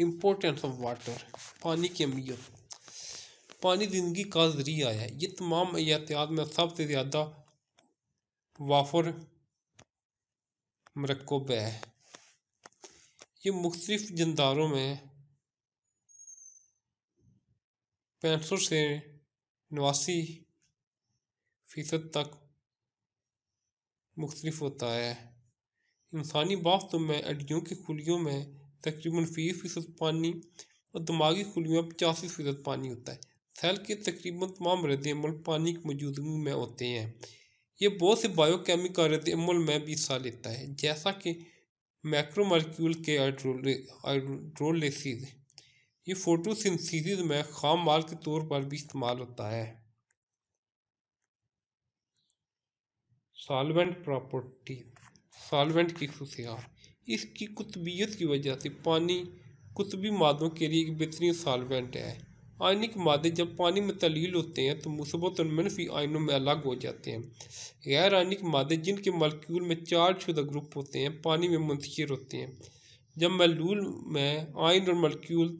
importance of water पानी की अहमियत पानी ज़िंदगी का ज़रिया है ये तमाम एहतियात में सबसे ज़्यादा वाफर मरकब है ये मुख्तफ जंदारों में पैंसठ से नवासी फ़ीसद तक मुख्तफ होता है इंसानी बास्तों में अड्डियों की खुलियों में तकरीबन बीस फ़ीसद पानी और दिमागी खुलियों में पचासी फ़ीसद पानी होता है सेल के तकरीबन तमाम रद्दमल पानी की मौजूदगी में होते हैं ये बहुत से बायोकेमिकल अमल में भी हिस्सा लेता है जैसा कि मैक्रोमालिक्यूल के हाइड्रोलिसिस ये फोटोसिंथेसिस में खाम माल के तौर पर भी इस्तेमाल होता है सॉल्वेंट प्रॉपर्टी सॉल्वेंट की खुशियाँ इसकी कुतबीयत की वजह से पानी कुतबी मादों के लिए एक बेहतरीन सालवेंट है आयनिक मादे जब पानी में तलील होते हैं तो मुसबत और मनफी आयनों में अलग हो जाते हैं गैर आयनिक मादे जिनके मलक्यूल में चार शुदा ग्रुप होते हैं पानी में मुंतशिर होते हैं जब मलूल में आयन और मलक्यूल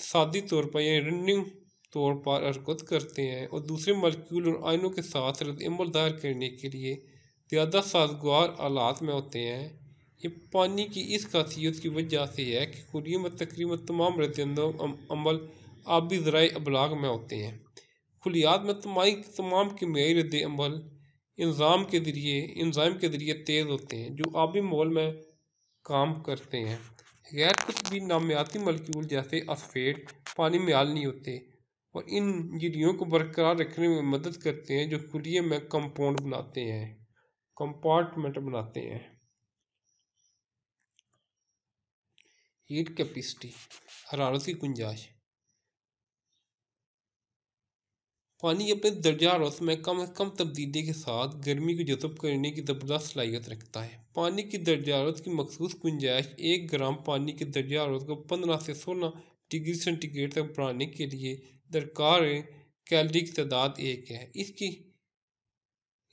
सादी तौर पर या रनिंग तौर पर हरकत करते हैं और दूसरे मलक्यूल और आयनों के साथ रद्द दायर करने के लिए ज़्यादा साजगार आलात में होते हैं ये पानी की इस खासियत की वजह से है कि कोरिया में तकरीबन तमाम रद्दों अमल आबी ज़रा अबलाग में होते हैं खुलियात में तमाई तमाम कीमियाई रद्द अमल इंजाम के ज़रिए इंजाम के ज़रिए तेज़ होते हैं जो आबी माहौल में काम करते हैं गैर कुछ भी नामियाती मलक्यूल जैसे असफेट पानी में आल नहीं होते और इन गिरियों को बरकरार रखने में मदद करते हैं जो खुलिए में कंपाउंड बनाते हैं कंपार्टमेंट बनाते हैं हीट कैपेसिटी हरारती गुंजाइश पानी अपने दर्जा रस में कम से कम तब्दीली के साथ गर्मी को जजब करने की ज़बरदस्त सलाहियत रखता है पानी की दर्जा रस की मखसूस गुंजाइश एक ग्राम पानी के दर्जा रस को पंद्रह से सोलह डिग्री सेंटीग्रेड तक बढ़ाने के लिए दरकार कैलरी की तादाद एक है इसकी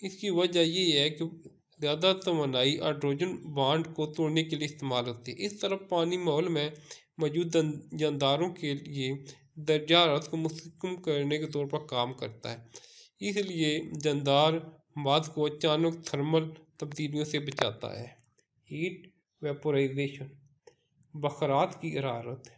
इसकी वजह यह है कि ज़्यादा तोनाई हाइड्रोजन बांड को तोड़ने के लिए इस्तेमाल होती है इस तरह पानी माहौल में मौजूद जानदारों के लिए दर्जा हरत को मुस्कम करने के तौर पर काम करता है इसलिए जानदार माद को अचानक थर्मल तब्दीलियों से बचाता है हीट वेपोराइजेशन बकरात की हरारत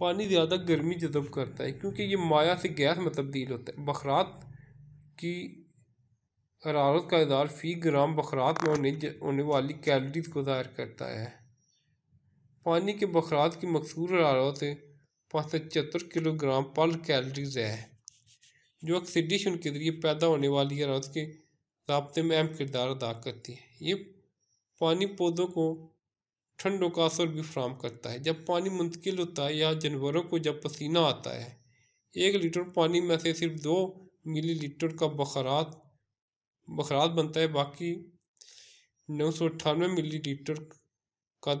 पानी ज़्यादा गर्मी जजब करता है क्योंकि ये माया से गैस में मतलब तब्दील होता है बखरात की हरारत का इधार फी ग्राम बखरात में होने होने वाली कैलोरीज को ज़ाहिर करता है पानी के बखरात की मकसूर हरारत पाँच सौ पचहत्तर किलोग्राम पर कैलोरीज है जो ऑक्सीडेशन के ज़रिए पैदा होने वाली हरारत के रबते में अहम किरदार अदा करती है ये पानी पौधों को ठंडों का असर भी फ्राहम करता है जब पानी मुंतकिल होता है या जानवरों को जब पसीना आता है एक लीटर पानी में से सिर्फ दो मिली लीटर का बखरात बखरात बनता है बाकी नौ सौ अट्ठानवे मिली लीटर का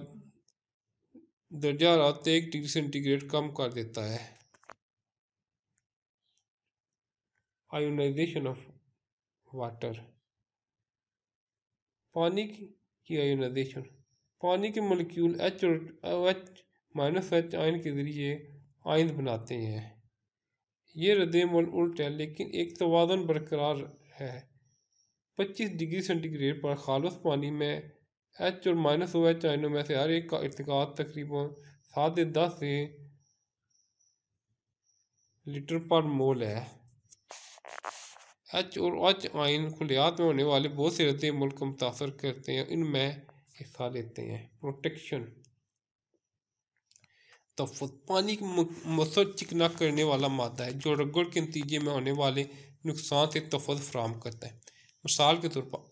दर्जा रात एक डिग्री सेंटीग्रेड कम कर देता है आयोनाइजेशन ऑफ वाटर पानी की आयोनाइजेशन पानी के मोलिक्यूल एच और एच माइनस एच आयन के ज़रिए आयन बनाते हैं ये रदमल उल्ट है लेकिन एक तोन बरकरार है 25 डिग्री सेंटीग्रेड पर खालस पानी में एच और माइनस ओ एच आयनों में से हर एक का इरतका तकरीबन सात दस से लीटर पर मोल है एच और एच आयन खुलियात में होने वाले बहुत से हृदय को मुतासर करते हैं इनमें हिस्सा लेते हैं प्रोटेक्शन तफत तो पानी मसर चिकना करने वाला मादा है जो रगड़ के नतीजे में होने वाले नुकसान से तफत फ्राहम करता है मिसाल के तौर पर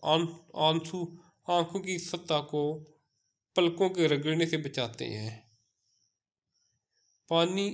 आंसू आंखों की सतह को पलकों के रगड़ने से बचाते हैं पानी